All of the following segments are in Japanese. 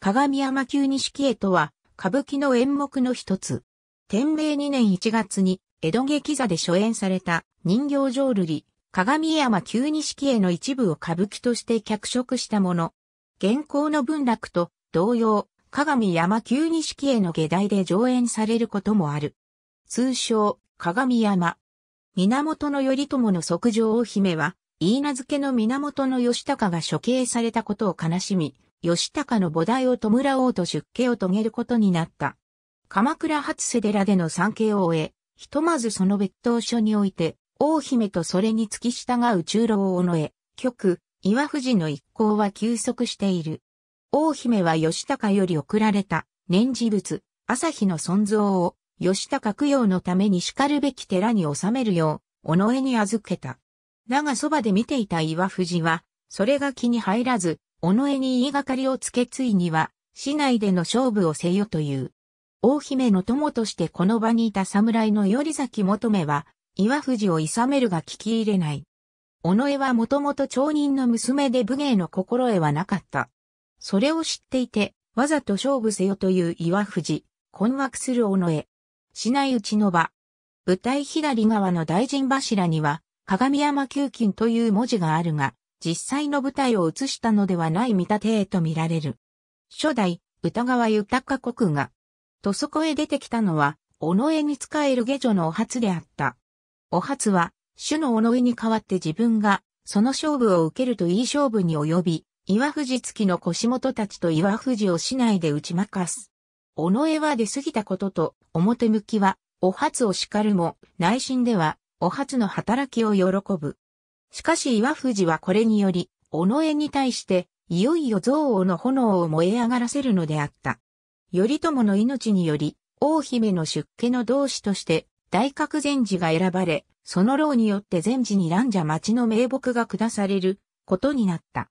鏡山旧錦絵とは、歌舞伎の演目の一つ。天明2年1月に、江戸劇座で初演された人形浄瑠璃、鏡山旧錦絵の一部を歌舞伎として脚色したもの。現行の文楽と同様、鏡山旧錦絵の下題で上演されることもある。通称、鏡山。源頼朝の即上王姫は、言い名付けの源義高が処刑されたことを悲しみ、吉高の母提を弔おうと出家を遂げることになった。鎌倉初世寺での参詣を終え、ひとまずその別当所において、王姫とそれに付き従う中老尾野え、局、岩藤の一行は休息している。王姫は吉高より送られた、念事物、朝日の尊像を、吉高供養のために叱るべき寺に収めるよう、尾のえに預けた。だがそばで見ていた岩藤は、それが気に入らず、尾上に言いがかりをつけついには、市内での勝負をせよという。大姫の友としてこの場にいた侍の寄崎求めは、岩藤を諌めるが聞き入れない。尾上はもともと町人の娘で武芸の心得はなかった。それを知っていて、わざと勝負せよという岩藤、困惑する尾上。市内内の場。舞台左側の大臣柱には、鏡山給金という文字があるが、実際の舞台を映したのではない見立てへと見られる。初代、歌川豊国が、とそこへ出てきたのは、尾上に仕える下女のお初であった。お初は、主の尾上に代わって自分が、その勝負を受けるといい勝負に及び、岩藤月の腰元たちと岩藤を市内で打ち負かす。尾上は出過ぎたことと、表向きは、お初を叱るも、内心では、お初の働きを喜ぶ。しかし岩藤はこれにより、尾上に対して、いよいよ憎悪の炎を燃え上がらせるのであった。頼朝の命により、王姫の出家の同志として、大覚禅師が選ばれ、その牢によって禅師に蘭者町の名木が下されることになった。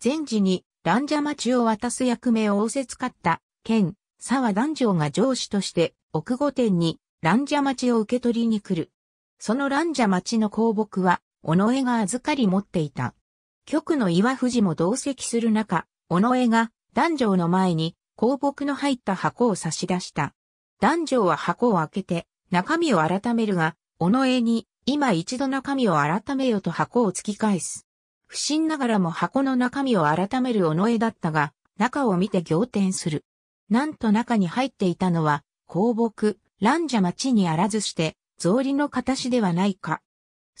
禅師に蘭者町を渡す役目を仰せつかった、県、沢男女が上司として、奥御殿に蘭者町を受け取りに来る。その乱者町の公木は、尾上が預かり持っていた。局の岩藤も同席する中、尾上が男女の前に香木の入った箱を差し出した。男女は箱を開けて中身を改めるが、尾上に今一度中身を改めよと箱を突き返す。不審ながらも箱の中身を改める尾上だったが、中を見て仰天する。なんと中に入っていたのは、香木、乱者町にあらずして、草履の形ではないか。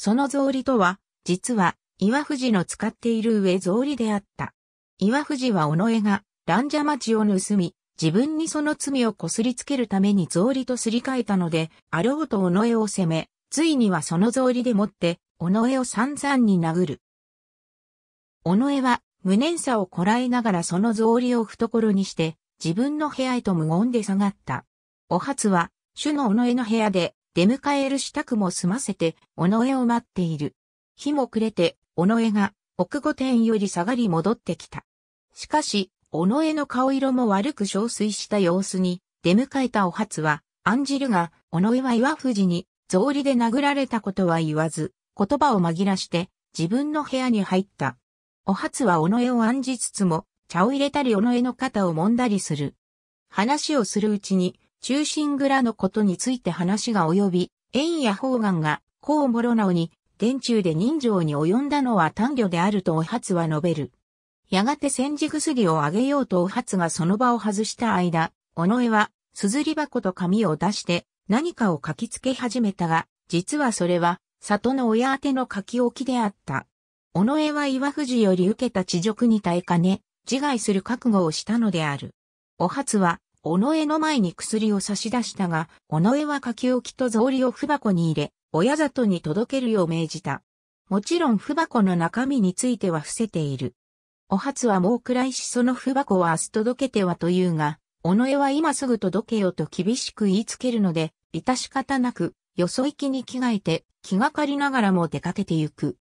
その草履とは、実は、岩藤の使っている上草履であった。岩藤は尾上が、乱者町を盗み、自分にその罪をこすりつけるために草履とすり替えたので、あろうと尾上を責め、ついにはその草履でもって、尾上を散々に殴る。尾上は、無念さをこらえながらその草履を懐にして、自分の部屋へと無言で下がった。お初は、主の尾上の部屋で、出迎える支度も済ませて、尾上を待っている。日も暮れて、尾上が、奥御殿より下がり戻ってきた。しかし、尾上の顔色も悪く憔悴した様子に、出迎えたお初は、案じるが、尾上は岩藤に、草履で殴られたことは言わず、言葉を紛らして、自分の部屋に入った。お初は尾上を案じつつも、茶を入れたり尾上の肩を揉んだりする。話をするうちに、中心蔵のことについて話が及び、円や方眼が、孔諸直に、殿中で人情に及んだのは短慮であるとお初は述べる。やがて戦時薬をあげようとお初がその場を外した間、尾上は、硯箱と紙を出して、何かを書きつけ始めたが、実はそれは、里の親宛ての書き置きであった。尾上は岩藤より受けた地辱に耐えかね、自害する覚悟をしたのである。お初は、尾上の前に薬を差し出したが、尾上は書き置きと草履を不箱に入れ、親里に届けるよう命じた。もちろん不箱の中身については伏せている。お初はもう暗いしその不箱は明日届けてはというが、尾上は今すぐ届けようと厳しく言いつけるので、致し方なく、よそ行きに着替えて、気がかりながらも出かけてゆく。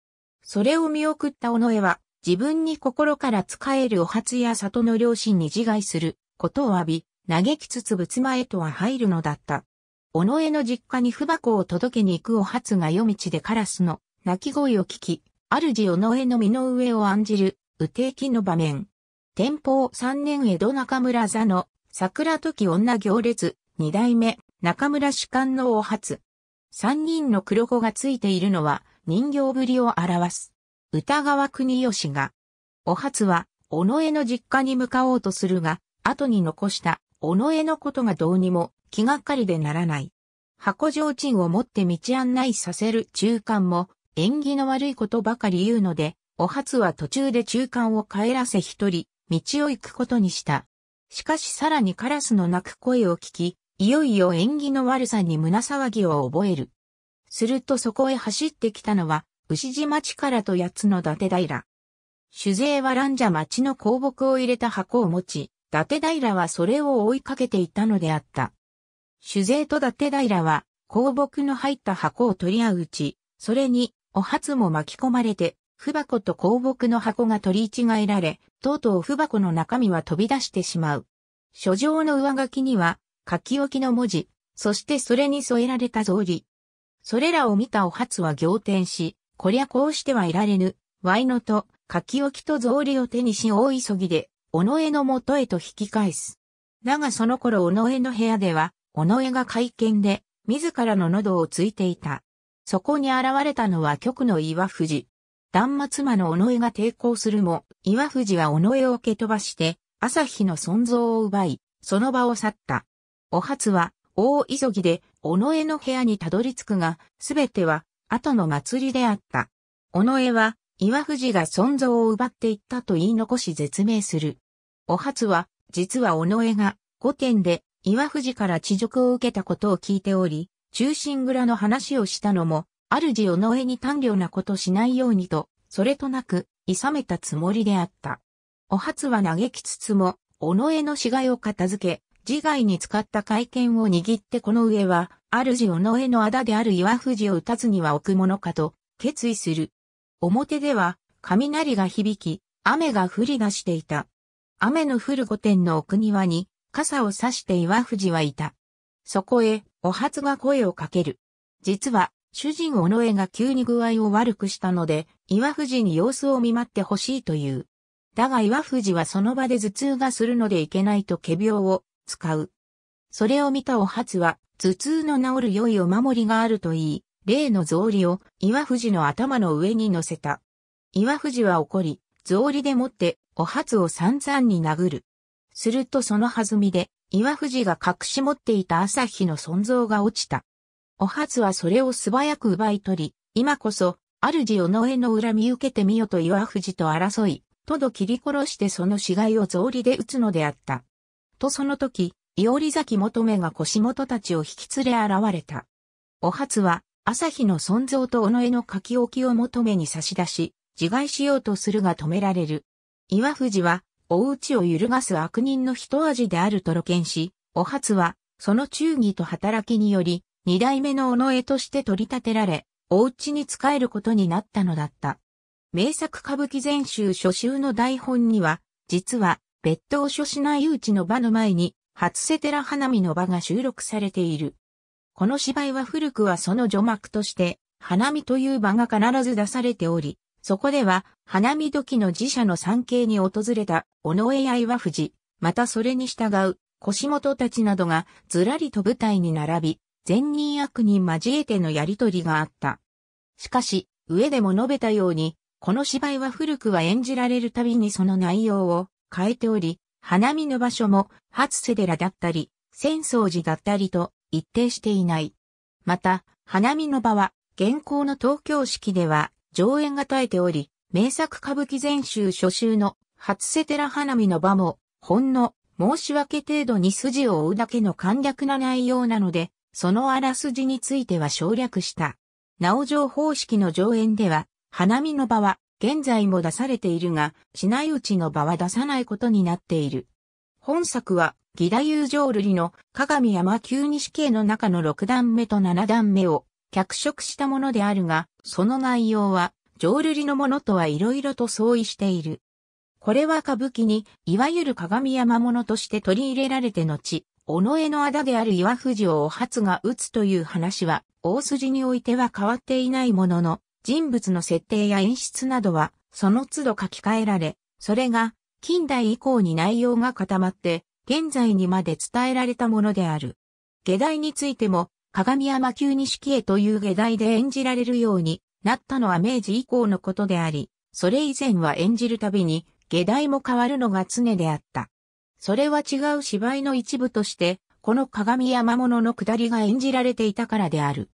それを見送った尾上は、自分に心から仕えるお初や里の両親に自害することを浴び、嘆きつつ仏間へとは入るのだった。尾上の実家に不箱を届けに行くお初が夜道でカラスの鳴き声を聞き、主尾上の身の上を案じる、右定期の場面。天保三年江戸中村座の桜時女行列、二代目、中村主観のお初。三人の黒子がついているのは人形ぶりを表す。歌川国吉が。お初は、尾上の実家に向かおうとするが、後に残したのえのことがどうにも気がかりでならない。箱上賃を持って道案内させる中間も縁起の悪いことばかり言うので、お初は途中で中間を帰らせ一人、道を行くことにした。しかしさらにカラスの鳴く声を聞き、いよいよ縁起の悪さに胸騒ぎを覚える。するとそこへ走ってきたのは、牛島地からと八つの伊達平。酒税は蘭者町の香木を入れた箱を持ち、伊達平はそれを追いかけていたのであった。酒税と伊達平は、香木の入った箱を取り合ううち、それに、お初も巻き込まれて、不箱と香木の箱が取り違えられ、とうとう不箱の中身は飛び出してしまう。書状の上書きには、書き置きの文字、そしてそれに添えられた草履。それらを見たお初は仰天し、こりゃこうしてはいられぬ、ワイのと、書き置きと草履を手にし大急ぎで、尾上の元へと引き返す。だがその頃尾上の部屋では、尾上が会見で、自らの喉をついていた。そこに現れたのは局の岩藤。断末魔の尾上が抵抗するも、岩藤は尾上を蹴飛ばして、朝日の存像を奪い、その場を去った。お初は、大急ぎで、尾上の部屋にたどり着くが、すべては、後の祭りであった。尾上は、岩藤が存像を奪っていったと言い残し絶命する。お初は、実は尾上が、御殿で、岩藤から地辱を受けたことを聞いており、中心蔵の話をしたのも、主尾上に短慮なことしないようにと、それとなく、いさめたつもりであった。お初は嘆きつつも、尾上の死骸を片付け、自害に使った会見を握ってこの上は、主尾上の仇である岩藤を打たずには置くものかと、決意する。表では、雷が響き、雨が降り出していた。雨の降る御殿の奥庭に、傘を差して岩藤はいた。そこへ、お初が声をかける。実は、主人尾上が急に具合を悪くしたので、岩藤に様子を見舞ってほしいという。だが岩藤はその場で頭痛がするのでいけないと仮病を使う。それを見たお初は、頭痛の治る良いお守りがあるといい、例の草履を岩藤の頭の上に乗せた。岩藤は怒り、草履でもってお初を散々に殴る。するとその弾みで、岩藤が隠し持っていた朝日の尊像が落ちた。お初はそれを素早く奪い取り、今こそ、主を野江の恨み受けてみよと岩藤と争い、とど切り殺してその死骸を草履で打つのであった。とその時、伊織崎求目が腰元たちを引き連れ現れた。お初は、朝日の尊像と尾上の書き置きを求めに差し出し、自害しようとするが止められる。岩藤は、お家を揺るがす悪人の一味であると露見し、お初は、その忠義と働きにより、二代目の尾上として取り立てられ、お家に仕えることになったのだった。名作歌舞伎全集初集の台本には、実は、別途当しない誘致の場の前に、初瀬寺花見の場が収録されている。この芝居は古くはその序幕として、花見という場が必ず出されており、そこでは、花見時の寺社の参詣に訪れた、尾上や岩藤、またそれに従う、腰元たちなどが、ずらりと舞台に並び、善人悪人交えてのやりとりがあった。しかし、上でも述べたように、この芝居は古くは演じられるたびにその内容を変えており、花見の場所も、初瀬寺だったり、浅草寺だったりと、一定していない。また、花見の場は、現行の東京式では上演が絶えており、名作歌舞伎全集初集の初セテラ花見の場も、ほんの申し訳程度に筋を追うだけの簡略な内容なので、そのあらすじについては省略した。なお上方式の上演では、花見の場は現在も出されているが、ない打ちの場は出さないことになっている。本作は、義太夫ー瑠璃の鏡山急西系の中の6段目と7段目を脚色したものであるが、その内容は、浄瑠璃のものとはいろいろと相違している。これは歌舞伎に、いわゆる鏡山物として取り入れられて後、尾上の仇である岩藤をお初が打つという話は、大筋においては変わっていないものの、人物の設定や演出などは、その都度書き換えられ、それが、近代以降に内容が固まって、現在にまで伝えられたものである。下題についても、鏡山急に式へという下題で演じられるようになったのは明治以降のことであり、それ以前は演じるたびに下題も変わるのが常であった。それは違う芝居の一部として、この鏡山物の下りが演じられていたからである。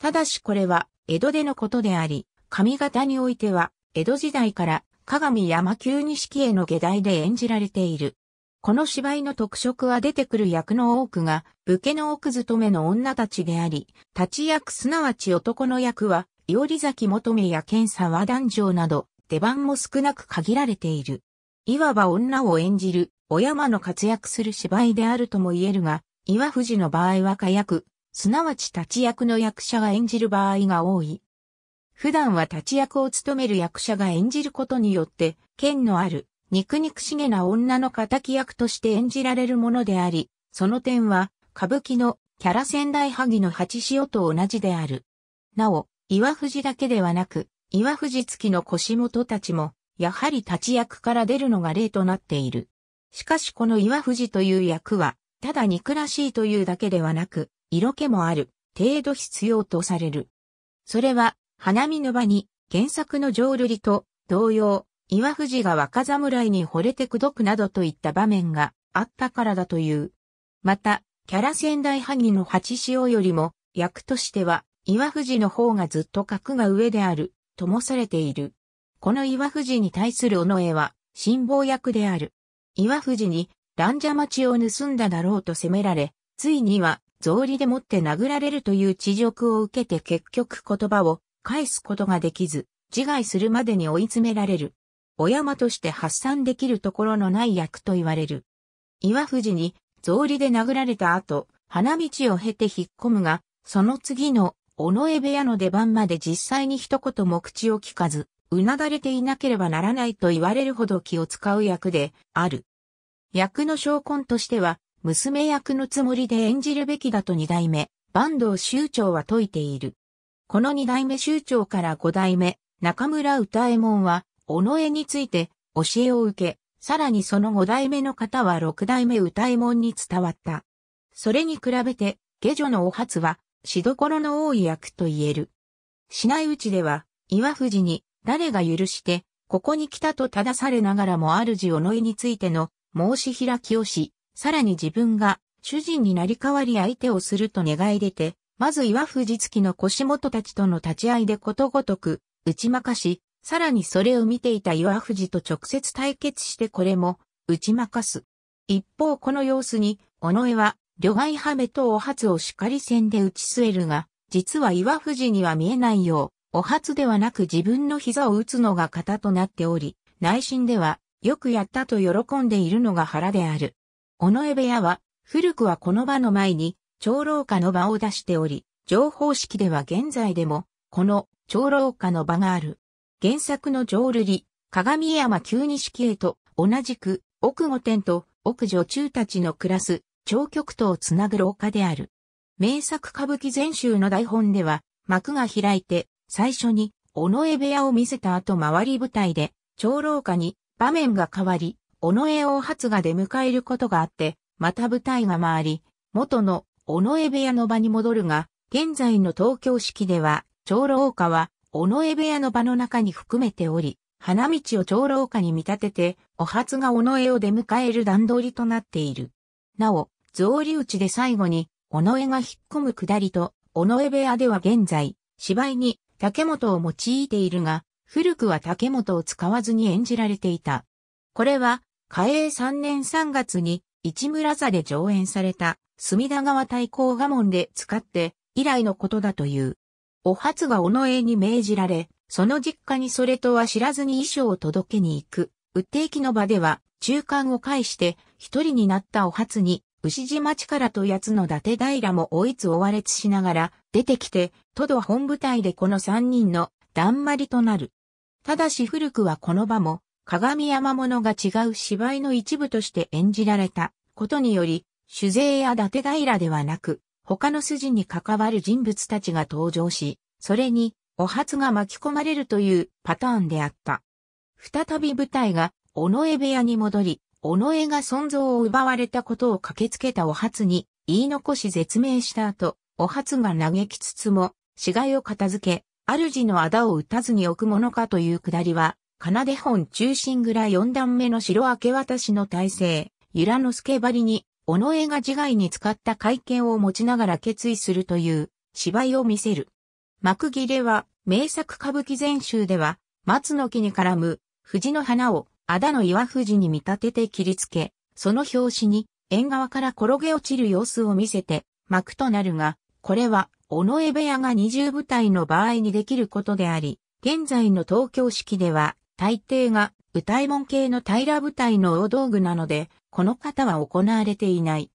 ただしこれは江戸でのことであり、上方においては江戸時代から鏡山急に式への下題で演じられている。この芝居の特色は出てくる役の多くが、武家の奥勤めの女たちであり、立役すなわち男の役は、伊織崎求めや剣沢男女など、出番も少なく限られている。いわば女を演じる、お山の活躍する芝居であるとも言えるが、岩藤の場合は火役、すなわち立役の役者が演じる場合が多い。普段は立役を務める役者が演じることによって、剣のある肉肉しげな女の敵役として演じられるものであり、その点は、歌舞伎のキャラ仙台萩の八潮と同じである。なお、岩藤だけではなく、岩藤付きの腰元たちも、やはり立ち役から出るのが例となっている。しかしこの岩藤という役は、ただ肉らしいというだけではなく、色気もある、程度必要とされる。それは、花見の場に、原作の浄瑠璃と同様、岩藤が若侍に惚れてくどくなどといった場面があったからだという。また、キャラ仙台萩の八潮よりも、役としては、岩藤の方がずっと格が上である、ともされている。この岩藤に対する尾上は、辛抱役である。岩藤に、蘭者町を盗んだだろうと責められ、ついには、草履でもって殴られるという恥辱を受けて結局言葉を返すことができず、自害するまでに追い詰められる。お山として発散できるところのない役と言われる。岩藤に、草履で殴られた後、花道を経て引っ込むが、その次の、尾上部屋の出番まで実際に一言も口を聞かず、うなだれていなければならないと言われるほど気を使う役で、ある。役の証根としては、娘役のつもりで演じるべきだと二代目、坂東周長は説いている。この二代目周長から五代目、中村歌右衛門は、尾上について教えを受け、さらにその五代目の方は六代目歌右衛門に伝わった。それに比べて、下女のお初は、しどころの多い役と言える。市内ちでは、岩藤に、誰が許して、ここに来たと正されながらも主尾上についての申し開きをし、さらに自分が主人になり代わり相手をすると願い出て、まず岩藤月の腰元たちとの立ち合いでことごとく打ち負かし、さらにそれを見ていた岩藤と直接対決してこれも打ち負かす。一方この様子に、尾上は、両外ハメとお初を叱り戦で打ち据えるが、実は岩藤には見えないよう、お初ではなく自分の膝を打つのが型となっており、内心では、よくやったと喜んでいるのが腹である。尾上部屋は、古くはこの場の前に、長老家の場を出しており、情報式では現在でも、この長老家の場がある。原作の浄瑠璃、鏡山旧西系と、同じく、奥御殿と、奥女中たちの暮らす、長極とをつなぐ廊下である。名作歌舞伎全集の台本では、幕が開いて、最初に、尾上部屋を見せた後回り舞台で、長廊下に場面が変わり、尾上大発が出迎えることがあって、また舞台が回り、元の尾上部屋の場に戻るが、現在の東京式では、長廊下は尾上部屋の場の中に含めており、花道を長廊下に見立てて、お初が尾上を出迎える段取りとなっている。なお、草履内で最後に、尾上が引っ込む下りと、尾上部屋では現在、芝居に竹本を用いているが、古くは竹本を使わずに演じられていた。これは、嘉永3年3月に、市村座で上演された、隅田川対抗画門で使って、以来のことだという。お初が尾上に命じられ、その実家にそれとは知らずに衣装を届けに行く。うっていきの場では、中間を介して、一人になったお初に、牛島力と奴つの伊達平も追いつ追われつしながら、出てきて、都度本部隊でこの三人の、だんまりとなる。ただし古くはこの場も、鏡山物が違う芝居の一部として演じられたことにより、主税や伊達平ではなく、他の筋に関わる人物たちが登場し、それに、お初が巻き込まれるというパターンであった。再び舞台が、尾上部屋に戻り、尾上が存像を奪われたことを駆けつけたお初に、言い残し絶命した後、お初が嘆きつつも、死骸を片付け、主の仇を打たずに置くものかというくだりは、奏本中心蔵四段目の城明け渡しの体制、由良之助張りに尾上が自害に使った会見を持ちながら決意するという芝居を見せる。幕切れは、名作歌舞伎全集では、松の木に絡む、藤の花を、あだの岩藤に見立てて切りつけ、その表紙に、縁側から転げ落ちる様子を見せて、幕となるが、これは、尾上部屋が二重舞台の場合にできることであり、現在の東京式では、大抵が舞台門系の平舞台の大道具なので、この方は行われていない。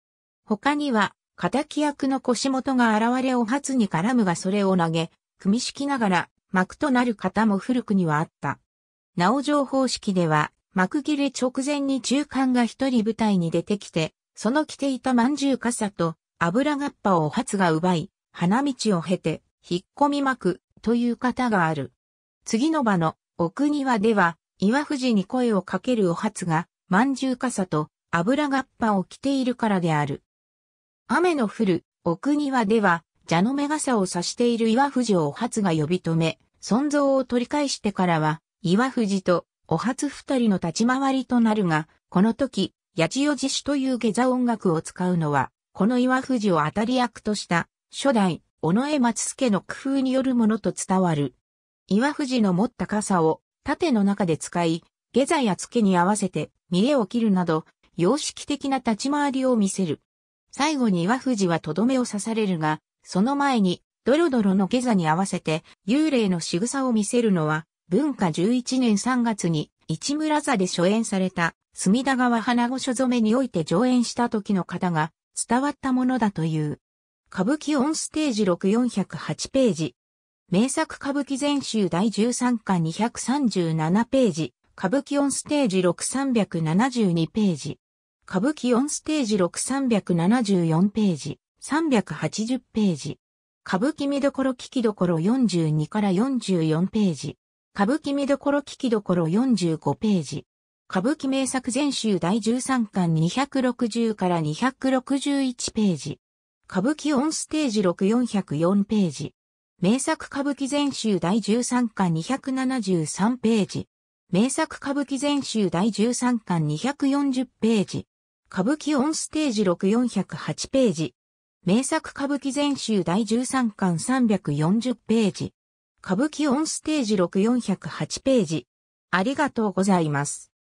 他には、仇役の腰元が現れお初に絡むがそれを投げ、組み敷きながら幕となる方も古くにはあった。なお情報式では、幕切れ直前に中間が一人舞台に出てきて、その着ていた饅頭傘と油がっぱをお初が奪い、花道を経て、引っ込み幕という方がある。次の場の奥庭では、岩藤に声をかけるお初が、まんじゅう傘と油がっぱを着ているからである。雨の降る奥庭では、蛇の目傘を差している岩藤をお初が呼び止め、尊像を取り返してからは、岩藤とお初二人の立ち回りとなるが、この時、八千代寺主という下座音楽を使うのは、この岩藤を当たり役とした、初代、尾上松助の工夫によるものと伝わる。岩藤の持った傘を、盾の中で使い、下座や付けに合わせて、見栄を切るなど、様式的な立ち回りを見せる。最後に和富士はとどめを刺されるが、その前に、ドロドロの下座に合わせて、幽霊の仕草を見せるのは、文化11年3月に、市村座で初演された、隅田川花御所染めにおいて上演した時の方が、伝わったものだという。歌舞伎オンステージ6408ページ。名作歌舞伎全集第13巻237ページ、歌舞伎オンステージ6372ページ、歌舞伎オンステージ6374ページ、380ページ、歌舞伎見どころ聞きどころ42から44ページ、歌舞伎見どころ聞きどころ45ページ、歌舞伎名作全集第13巻260から261ページ、歌舞伎オンステージ6404ページ、名作歌舞伎全集第13巻273ページ。名作歌舞伎全集第13巻240ページ。歌舞伎オンステージ6408ページ。名作歌舞伎全集第13巻340ページ。歌舞伎オンステージ6408ページ。ありがとうございます。